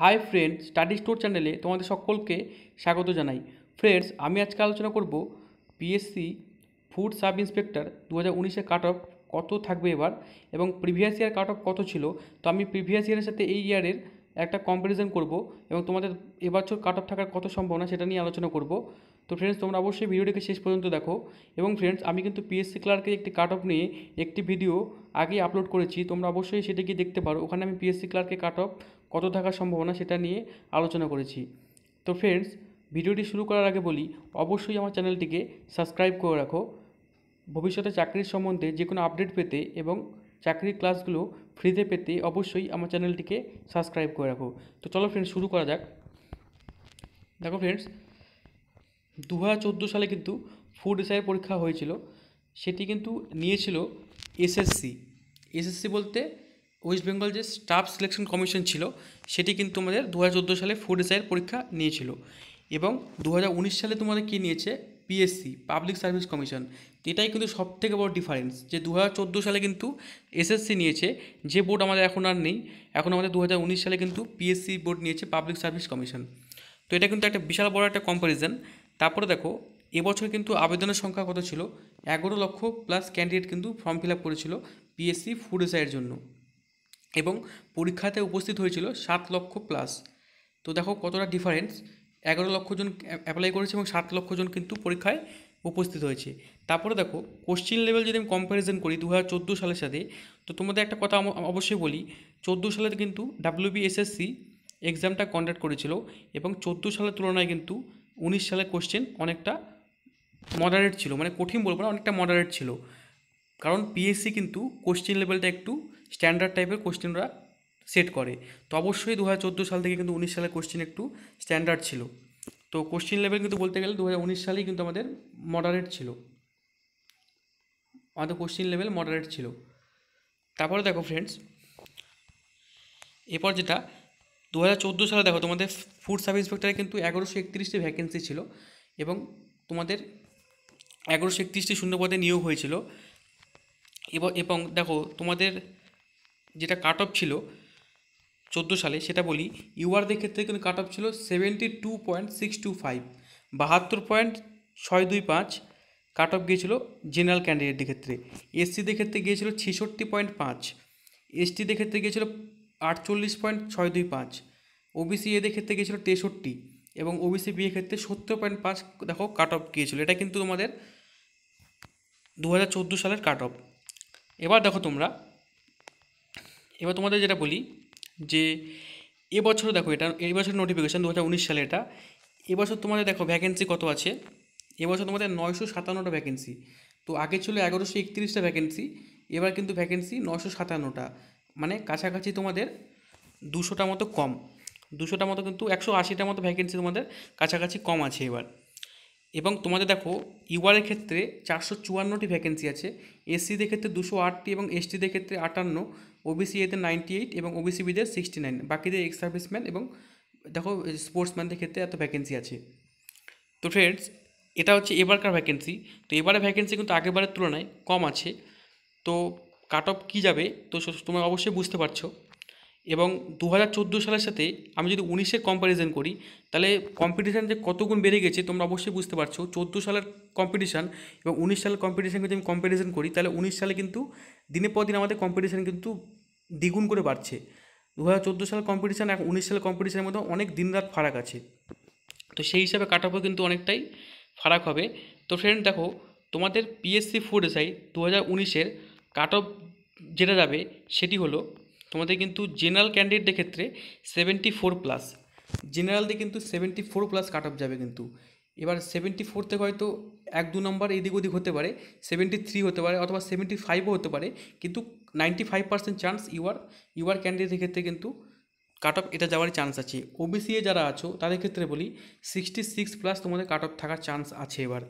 hi friend study store চ্যানেলে তোমাদের সকলকে স্বাগত জানাই ফ্রেন্ডস আমি আজকে আলোচনা করব পিএসসি ফুড সাব ইন্সপেক্টর দু হাজার উনিশে কাট অফ কত থাকবে এবার এবং প্রিভিয়াস ইয়ার কাট অফ কত ছিল তো আমি প্রিভিয়াস ইয়ারের সাথে এই ইয়ারের একটা কম্প্যারিজন করব এবং তোমাদের এবছর কাট অফ থাকার কত সম্ভাবনা সেটা নিয়ে আলোচনা করব তো ফ্রেন্ডস তোমরা অবশ্যই ভিডিওটিকে শেষ পর্যন্ত দেখো এবং ফ্রেন্ডস আমি কিন্তু পিএসসি ক্লার্কের একটি কাট অফ নিয়ে একটি ভিডিও আগেই আপলোড করেছি তোমরা অবশ্যই সেটা গিয়ে দেখতে পারো ওখানে আমি পিএসসি ক্লার্কের কাট অফ কত থাকার সম্ভাবনা সেটা নিয়ে আলোচনা করেছি তো ফ্রেন্ডস ভিডিওটি শুরু করার আগে বলি অবশ্যই আমার চ্যানেলটিকে সাবস্ক্রাইব করে রাখো ভবিষ্যতে চাকরির সম্বন্ধে যে কোনো আপডেট পেতে এবং চাকরির ক্লাসগুলো ফ্রিতে পেতে অবশ্যই আমার চ্যানেলটিকে সাবস্ক্রাইব করে রাখো তো চলো ফ্রেন্ডস শুরু করা যাক দেখো ফ্রেন্ডস দু হাজার সালে কিন্তু ফুড এসআই পরীক্ষা হয়েছিল সেটি কিন্তু নিয়েছিল এসএসসি এসএসসি বলতে ওয়েস্ট বেঙ্গল যে স্টাফ সিলেকশন কমিশন ছিল সেটি কিন্তু তোমাদের দু সালে ফুড এসআইয়ের পরীক্ষা নিয়েছিল এবং দু সালে তোমাদের কী নিয়েছে পিএসসি পাবলিক সার্ভিস কমিশন এটাই কিন্তু সব থেকে বড় ডিফারেন্স যে দু সালে কিন্তু এসএসসি নিয়েছে যে বোর্ড আমাদের এখন আর নেই এখন আমাদের দু সালে কিন্তু পিএসসি বোর্ড নিয়েছে পাবলিক সার্ভিস কমিশন তো এটা কিন্তু একটা বিশাল বড় একটা কম্প্যারিজন তারপরে দেখো এবছর কিন্তু আবেদনের সংখ্যা কত ছিল এগারো লক্ষ প্লাস ক্যান্ডিডেট কিন্তু ফর্ম ফিল আপ করেছিল পিএসসি ফুড এসআইয়ের জন্য এবং পরীক্ষাতে উপস্থিত হয়েছিল সাত লক্ষ প্লাস তো দেখো কতটা ডিফারেন্স এগারো লক্ষ জন অ্যাপ্লাই করেছে এবং সাত লক্ষ জন কিন্তু পরীক্ষায় উপস্থিত হয়েছে তারপরে দেখো কোশ্চিন লেভেল যদি আমি কম্প্যারিজন করি দু হাজার চোদ্দো সালের সাথে তো তোমাদের একটা কথা অবশ্যই বলি চোদ্দো সালে কিন্তু ডাব্লিউবিএসএসসি এক্সামটা কন্ডাক্ট করেছিল এবং চোদ্দো সালের তুলনায় কিন্তু উনিশ সালের কোশ্চেন অনেকটা মডারেট ছিল মানে কঠিন বলবো না অনেকটা মডারেট ছিল কারণ পিএসসি কিন্তু কোশ্চেন লেভেলটা একটু স্ট্যান্ডার্ড টাইপের কোশ্চেনরা সেট করে তো অবশ্যই দু সাল থেকে কিন্তু উনিশ সালে কোশ্চেন একটু স্ট্যান্ডার্ড ছিল তো কোশ্চেন লেভেল কিন্তু বলতে গেলে দু সালেই কিন্তু আমাদের মডারেট ছিল আমাদের কোশ্চেন লেভেল মডারেট ছিল তারপরে দেখো ফ্রেন্ডস এরপর যেটা দু সালে দেখো তোমাদের ফুড সার্ভিস ইন্সপেক্টরে কিন্তু এগারোশো একত্রিশটি ভ্যাকেন্সি ছিল এবং তোমাদের এগারোশো একত্রিশটি শূন্যপদে নিয়োগ হয়েছিল এবং দেখো তোমাদের যেটা কাট অফ ছিল চোদ্দো সালে সেটা বলি ইউআরদের ক্ষেত্রে কিন্তু কাট অফ ছিল seventy two point six two five বাহাত্তর পয়েন্ট ছয় দুই পাঁচ কাট অফ গিয়েছিল জেনারেল ক্যান্ডিডেটদের ক্ষেত্রে এসসিদের ক্ষেত্রে গিয়েছিল ছেষট্টি পয়েন্ট পাঁচ এসটিদের ক্ষেত্রে গিয়েছিল আটচল্লিশ পয়েন্ট ছয় দুই পাঁচ ওবিসি এদের ক্ষেত্রে গিয়েছিল তেষট্টি এবং ওবিসি বিয়ের ক্ষেত্রে সত্তর পয়েন্ট পাঁচ দেখো কাট অফ গিয়েছিল এটা কিন্তু তোমাদের দু সালের কাট অফ এবার দেখো তোমরা এবার তোমাদের যেটা বলি যে এবছর দেখো এটা এবছর বছর নোটিফিকেশান দু হাজার উনিশ সালে এটা এবছর তোমাদের দেখো ভ্যাকেন্সি কত আছে এবছর তোমাদের নয়শো সাতান্নটা ভ্যাকেন্সি তো আগে ছিল এগারোশো একত্রিশটা ভ্যাকেন্সি এবার কিন্তু ভ্যাকেন্সি নশো সাতান্নটা মানে কাছাকাছি তোমাদের দুশোটা মতো কম দুশোটা মতো কিন্তু একশো আশিটা মতো ভ্যাকেন্সি তোমাদের কাছাকাছি কম আছে এবার এবং তোমাদের দেখো ইউআরের ক্ষেত্রে চারশো চুয়ান্নটি ভ্যাকেন্সি আছে এসসিদের ক্ষেত্রে দুশো আটটি এবং এসটিদের ক্ষেত্রে আটান্ন ওবিসি এদের নাইনটি এইট এবং ওবিসি বিদের সিক্সটি নাইন বাকিদের এক্স সার্ভিসম্যান এবং দেখো স্পোর্টসম্যানদের ক্ষেত্রে এত ভ্যাকেন্সি আছে তো ফ্রেন্ডস এটা হচ্ছে এবারকার ভ্যাকেন্সি তো এবারে ভ্যাকেন্সি কিন্তু আগেরবারের তুলনায় কম আছে তো কাট অফ কী যাবে তো তোমরা অবশ্যই বুঝতে পারছো এবং দু হাজার চোদ্দো সালের সাথে আমি যদি উনিশের কম্প্যারিজন করি তাহলে কম্পিটিশান যে কতগুণ বেড়ে গেছে তোমরা অবশ্যই বুঝতে পারছো চোদ্দো সালের কম্পিটিশান এবং উনিশ সালের কম্পিটিশান যদি আমি কম্প্যারিজন করি তাহলে উনিশ সালে কিন্তু দিনের পর দিন আমাদের কম্পিটিশান কিন্তু দ্বিগুণ করে বাড়ছে দু হাজার চোদ্দো সালের কম্পিটিশান এখন উনিশ সালের কম্পিটিশানের মধ্যে অনেক দিন রাত ফারাক আছে তো সেই হিসাবে কাট অফও কিন্তু অনেকটাই ফারাক হবে তো ফ্রেন্ড দেখো তোমাদের পিএসসি ফুড এসআই দু হাজার উনিশের কাট অফ যেটা যাবে সেটি হলো তোমাদের কিন্তু জেনারেল ক্যান্ডিডেটের ক্ষেত্রে সেভেন্টি ফোর প্লাস জেনারেল দিয়ে কিন্তু seventy four plus cut off যাবে কিন্তু এবার সেভেন্টি ফোর থেকে হয়তো এক দু নম্বর এদিক ওদিক হতে পারে সেভেন্টি থ্রি হতে পারে অথবা সেভেন্টি ফাইভও হতে পারে কিন্তু ninety five percent chance UR UR ক্যান্ডিডেটের ক্ষেত্রে কিন্তু কাট অফ এটা যাওয়ার চান্স আছে ওবিসি এ যারা আছো তাদের ক্ষেত্রে বলি সিক্সটি সিক্স প্লাস তোমাদের কাট অফ থাকার চান্স আছে এবার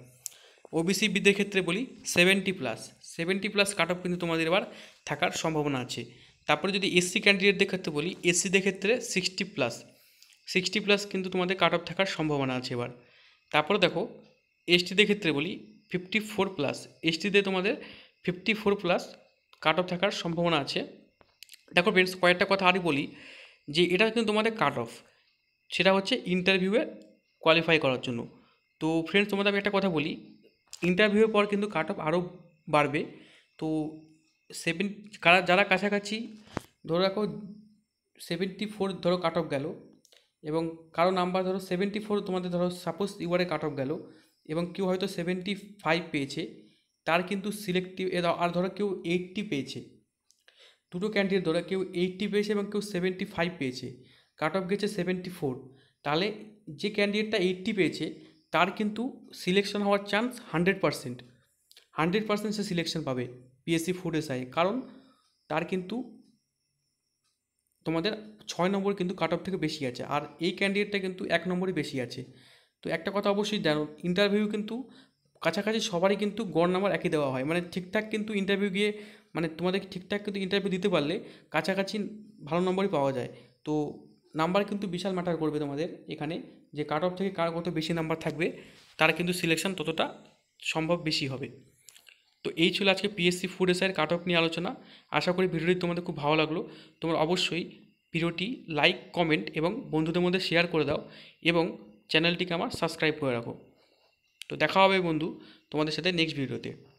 ওবিসি বিদের ক্ষেত্রে বলি seventy plus seventy plus cut off কিন্তু তোমাদের এবার থাকার সম্ভাবনা আছে তারপরে যদি এসসি ক্যান্ডিডেটদের ক্ষেত্রে বলি এসসিদের ক্ষেত্রে সিক্সটি প্লাস সিক্সটি প্লাস কিন্তু তোমাদের কাট অফ থাকার সম্ভাবনা আছে এবার তারপরে দেখো এসটিদের ক্ষেত্রে বলি ফিফটি ফোর প্লাস এসটিতে তোমাদের fifty four plus cut off থাকার সম্ভাবনা আছে দেখো ফ্রেন্ডস কয়েকটা কথা আরই বলি যে এটা কিন্তু তোমাদের কাট অফ সেটা হচ্ছে ইন্টারভিউয়ে কোয়ালিফাই করার জন্য তো ফ্রেন্ডস তোমাদের আমি একটা কথা বলি ইন্টারভিউয়ের পর কিন্তু কাট অফ আরও বাড়বে তো সেভেন কারা যারা কাছাকাছি ধরে রাখো সেভেন্টি ফোর ধরো কাট অফ গেল এবং কারো নাম্বার ধরো সেভেন্টি ফোর তোমাদের ধরো সাপোজ ইউয়ারে কাট অফ গেল এবং কেউ হয়তো সেভেন্টি ফাইভ পেয়েছে তার কিন্তু সিলেক্টিভ আর ধরো কেউ এইটটি পেয়েছে দুটো ক্যান্ডিডেট ধরো কেউ এইটটি পেয়েছে এবং কেউ সেভেন্টি ফাইভ পেয়েছে কাট অফ গেছে সেভেন্টি ফোর তাহলে যে ক্যান্ডিডেটটা এইটটি পেয়েছে তার কিন্তু সিলেকশন হওয়ার chance hundred percent hundred percent সে সিলেকশন পাবে পিএসসি ফুড এসআই কারণ তার কিন্তু তোমাদের ছয় নম্বর কিন্তু কাট অফ থেকে বেশি আছে আর এই ক্যান্ডিডেটটা কিন্তু এক নম্বরই বেশি আছে তো একটা কথা অবশ্যই জানো ইন্টারভিউ কিন্তু কাছাকাছি সবারই কিন্তু গড় নাম্বার একই দেওয়া হয় মানে ঠিকঠাক কিন্তু ইন্টারভিউ গিয়ে মানে তোমাদের ঠিকঠাক কিন্তু ইন্টারভিউ দিতে পারলে কাছাকাছি ভালো নম্বরই পাওয়া যায় তো নাম্বার কিন্তু বিশাল ম্যাটার করবে তোমাদের এখানে যে কাট অফ থেকে কার কত বেশি নাম্বার থাকবে তার কিন্তু সিলেকশন ততটা সম্ভব বেশি হবে তো এই ছিল আজকে পিএসসি ফুড এসআইয়ের কাট অফ নিয়ে আলোচনা আশা করি ভিডিওটি তোমাদের খুব ভালো লাগলো তোমরা অবশ্যই ভিডিওটি লাইক কমেন্ট এবং বন্ধুদের মধ্যে শেয়ার করে দাও এবং চ্যানেলটিকে আমার সাবস্ক্রাইব করে রাখো তো দেখা হবে বন্ধু তোমাদের সাথে নেক্সট ভিডিওতে